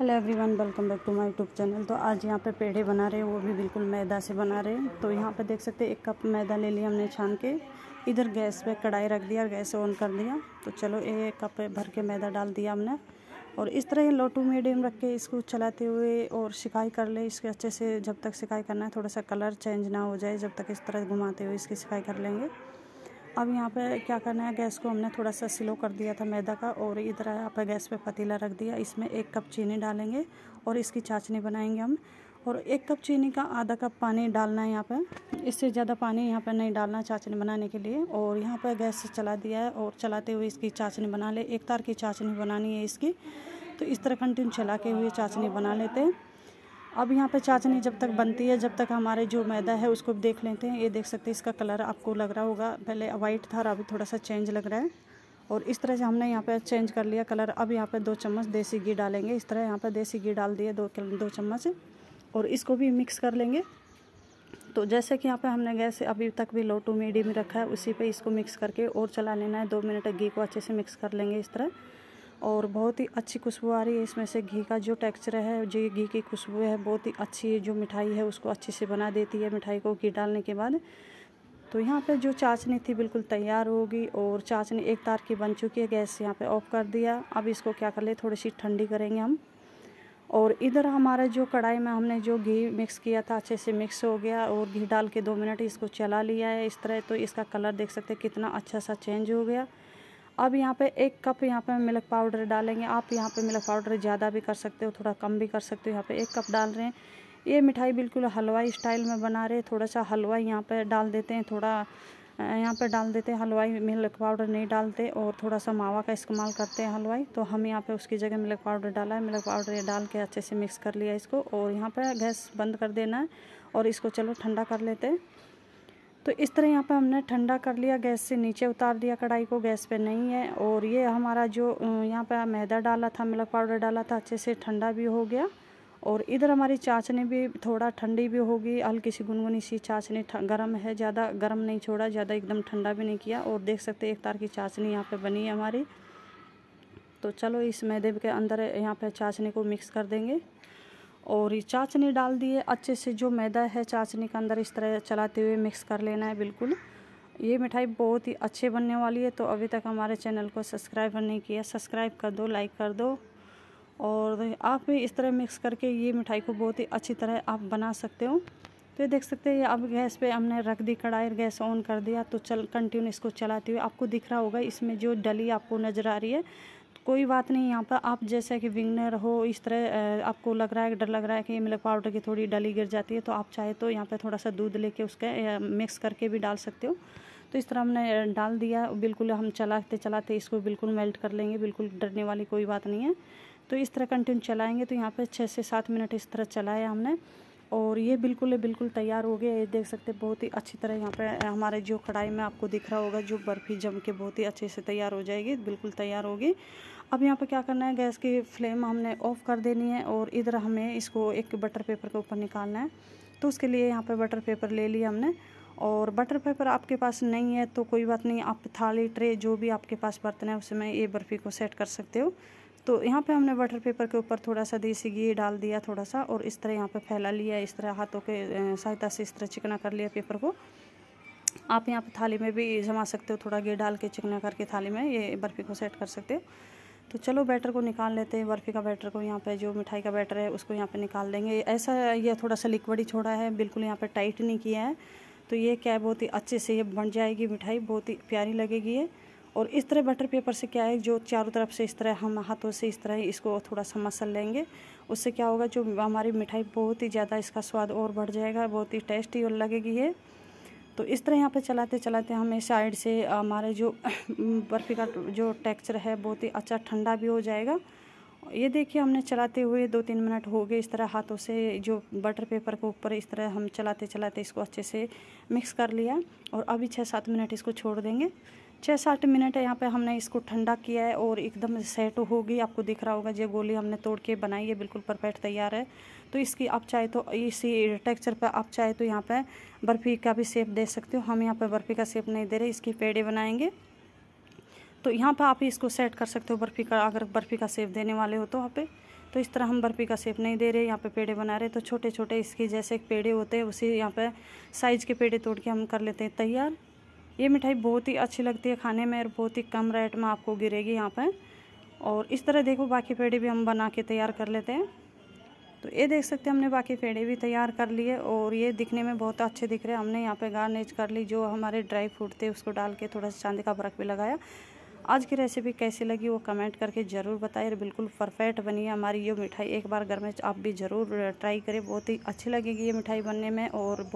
hello everyone welcome back to my YouTube channel तो आज यहाँ पे पेड़े बना रहे हैं वो भी बिल्कुल मैदा से बना रहे हैं तो यहाँ पे देख सकते हैं एक कप मैदा ले लिया हमने छान के इधर गैस पे कढ़ाई रख दिया गैस ऑन कर दिया तो चलो एक कप भर के मैदा डाल दिया हमने और इस तरह ये लोटू मीडियम रख के इसको चलाते हुए और सिकाई कर ले इसके अच्छे से जब तक सिकाई करना है थोड़ा सा कलर चेंज ना हो जाए जब तक इस तरह घुमाते हुए इसकी सिकाई कर लेंगे अब यहाँ पे क्या करना है गैस को हमने थोड़ा सा स्लो कर दिया था मैदा का और इधर यहाँ पर गैस पे पतीला रख दिया इसमें एक कप चीनी डालेंगे और इसकी चाचनी बनाएंगे हम और एक कप चीनी का आधा कप पानी डालना है यहाँ पर इससे ज़्यादा पानी यहाँ पर नहीं डालना चाचनी बनाने के लिए और यहाँ पर गैस चला दिया है और चलाते हुए इसकी चाशनी बना ले एक तार की चाशनी बनानी है इसकी तो इस तरह कंटिन्यू चला के हुए चाशनी बना लेते हैं अब यहाँ पे चाशनी जब तक बनती है जब तक हमारे जो मैदा है उसको देख लेते हैं ये देख सकते हैं इसका कलर आपको लग रहा होगा पहले वाइट था और अभी थोड़ा सा चेंज लग रहा है और इस तरह से हमने यहाँ पे चेंज कर लिया कलर अब यहाँ पे दो चम्मच देसी घी डालेंगे इस तरह यहाँ पे देसी घी डाल दिए दो दो चम्मच और इसको भी मिक्स कर लेंगे तो जैसे कि यहाँ पे हमने गैस अभी तक भी लो टू मीडियम रखा है उसी पे इसको मिक्स करके और चला लेना है दो मिनट घी को अच्छे से मिक्स कर लेंगे इस तरह और बहुत ही अच्छी खुशबू आ रही है इसमें से घी का जो टेक्सचर है जो घी की खुशबू है बहुत ही अच्छी जो मिठाई है उसको अच्छे से बना देती है मिठाई को घी डालने के बाद तो यहाँ पे जो चाशनी थी बिल्कुल तैयार होगी और चाशनी एक तार की बन चुकी है गैस यहाँ पे ऑफ कर दिया अब इसको क्या कर ले थोड़ी सी ठंडी करेंगे हम और इधर हमारे जो कढ़ाई में हमने जो घी मिक्स किया था अच्छे से मिक्स हो गया और घी डाल के दो मिनट इसको चला लिया है इस तरह तो इसका कलर देख सकते कितना अच्छा सा चेंज हो गया अब यहाँ पे एक कप यहाँ पे मिल्क पाउडर डालेंगे आप यहाँ पे मिल्क पाउडर ज़्यादा भी कर सकते हो थोड़ा कम भी कर सकते हो यहाँ पे एक कप डाल रहे हैं ये मिठाई बिल्कुल हलवाई स्टाइल में बना रहे हैं थोड़ा सा हलवाई यहाँ पे डाल देते हैं थोड़ा यहाँ पे डाल देते हैं हलवाई मिल्क पाउडर नहीं डालते और थोड़ा सा मावा का इस्तेमाल करते हैं हलवाई तो हम यहाँ पर उसकी जगह मिल्क पाउडर डाला है मिल्क पाउडर डाल के अच्छे से मिक्स कर लिया इसको और यहाँ पर गैस बंद कर देना है और इसको चलो ठंडा कर लेते हैं तो इस तरह यहाँ पर हमने ठंडा कर लिया गैस से नीचे उतार दिया कढ़ाई को गैस पे नहीं है और ये हमारा जो यहाँ पर मैदा डाला था मिल्क पाउडर डाला था अच्छे से ठंडा भी हो गया और इधर हमारी चाशनी भी थोड़ा ठंडी भी होगी हल्की सी गुनगुनी सी चाशनी गर्म है ज़्यादा गर्म नहीं छोड़ा ज़्यादा एकदम ठंडा भी नहीं किया और देख सकते एक तार की चाशनी यहाँ पर बनी है हमारी तो चलो इस मैदे के अंदर यहाँ पे चाशनी को मिक्स कर देंगे और ये चाचनी डाल दिए अच्छे से जो मैदा है चाचनी के अंदर इस तरह चलाते हुए मिक्स कर लेना है बिल्कुल ये मिठाई बहुत ही अच्छे बनने वाली है तो अभी तक हमारे चैनल को सब्सक्राइब नहीं किया सब्सक्राइब कर दो लाइक कर दो और आप भी इस तरह मिक्स करके ये मिठाई को बहुत ही अच्छी तरह आप बना सकते हो तो ये देख सकते हैं अब गैस पे हमने रख दी कढ़ाई गैस ऑन कर दिया तो चल कंटिन्यू इसको चलाते हुए आपको दिख रहा होगा इसमें जो डली आपको नज़र आ रही है कोई बात नहीं यहाँ पर आप जैसे कि विंगनर हो इस तरह आपको लग रहा है डर लग रहा है कि मिल्क पाउडर की थोड़ी डली गिर जाती है तो आप चाहे तो यहाँ पर थोड़ा सा दूध लेके उसके मिक्स करके भी डाल सकते हो तो इस तरह हमने डाल दिया बिल्कुल हम चलाते चलाते इसको बिल्कुल मेल्ट कर लेंगे बिल्कुल डरने वाली कोई बात नहीं है तो इस तरह कंटिन्यू चलाएंगे तो यहाँ पर छः से सात मिनट इस तरह चलाया हमने और ये बिल्कुल बिल्कुल तैयार हो गया ये देख सकते हैं बहुत ही अच्छी तरह यहाँ पर हमारे जो कढ़ाई में आपको दिख रहा होगा जो बर्फ़ी जम के बहुत ही अच्छे से तैयार हो जाएगी बिल्कुल तैयार होगी अब यहाँ पर क्या करना है गैस की फ्लेम हमने ऑफ़ कर देनी है और इधर हमें इसको एक बटर पेपर के ऊपर निकालना है तो उसके लिए यहाँ पर बटर पेपर ले लिया हमने और बटर पेपर आपके पास नहीं है तो कोई बात नहीं आप थाली ट्रे जो भी आपके पास बर्तन है उसमें ये बर्फ़ी को सेट कर सकते हो तो यहाँ पे हमने बटर पेपर के ऊपर थोड़ा सा देसी घी डाल दिया थोड़ा सा और इस तरह यहाँ पे फैला लिया इस तरह हाथों के सहायता से इस तरह चिकना कर लिया पेपर को आप यहाँ पर थाली में भी जमा सकते हो थोड़ा घी डाल के चिकना करके थाली में ये बर्फ़ी को सेट कर सकते हो तो चलो बैटर को निकाल लेते हैं बर्फ़ी का बैटर को यहाँ पे जो मिठाई का बैटर है उसको यहाँ पे निकाल देंगे ऐसा यह थोड़ा सा लिक्विड ही छोड़ा है बिल्कुल यहाँ पे टाइट नहीं किया है तो ये क्या है बहुत ही अच्छे से ये बन जाएगी मिठाई बहुत ही प्यारी लगेगी ये और इस तरह बटर पेपर से क्या है जो चारों तरफ से इस तरह हम हाथों से इस तरह इसको थोड़ा सा मसल लेंगे उससे क्या होगा जो हमारी मिठाई बहुत ही ज़्यादा इसका स्वाद और बढ़ जाएगा बहुत ही टेस्टी और लगेगी ये तो इस तरह यहाँ पे चलाते चलाते हमें साइड से हमारे जो बर्फ़ी का जो टेक्सचर है बहुत ही अच्छा ठंडा भी हो जाएगा ये देखिए हमने चलाते हुए दो तीन मिनट हो गए इस तरह हाथों से जो बटर पेपर के ऊपर इस तरह हम चलाते चलाते इसको अच्छे से मिक्स कर लिया और अभी छः सात मिनट इसको छोड़ देंगे छः सात मिनट है यहाँ पे हमने इसको ठंडा किया है और एकदम सेट होगी आपको दिख रहा होगा ये गोली हमने तोड़ के बनाई है बिल्कुल परफेक्ट तैयार है तो इसकी आप चाहे तो इसी टेक्सचर पर आप चाहे तो यहाँ पे बर्फ़ी का भी सेप दे सकते हो हम यहाँ पे बर्फ़ी का सेप नहीं दे रहे इसकी पेड़े बनाएंगे तो यहाँ पर आप इसको सेट कर सकते हो बर्फ़ी का अगर बर्फ़ी का सेप देने वाले हो तो वहाँ पर तो इस तरह हम बर्फ़ी का सेप नहीं दे रहे यहाँ पे पेड़े बना रहे तो छोटे छोटे इसके जैसे पेड़े होते हैं उसी यहाँ पे साइज़ के पेड़े तोड़ के हम कर लेते हैं तैयार ये मिठाई बहुत ही अच्छी लगती है खाने में और बहुत ही कम रेट में आपको गिरेगी यहाँ पर और इस तरह देखो बाकी पेड़े भी हम बना के तैयार कर लेते हैं तो ये देख सकते हैं हमने बाकी पेड़े भी तैयार कर लिए और ये दिखने में बहुत अच्छे दिख रहे हैं हमने यहाँ पे गार्निश कर ली जो हमारे ड्राई फ्रूट थे उसको डाल के थोड़ा सा चांदी का बर्क भी लगाया आज की रेसिपी कैसी लगी वो कमेंट करके ज़रूर और बिल्कुल परफेक्ट बनी है हमारी ये मिठाई एक बार घर में आप भी ज़रूर ट्राई करें बहुत ही अच्छी लगेगी ये मिठाई बनने में और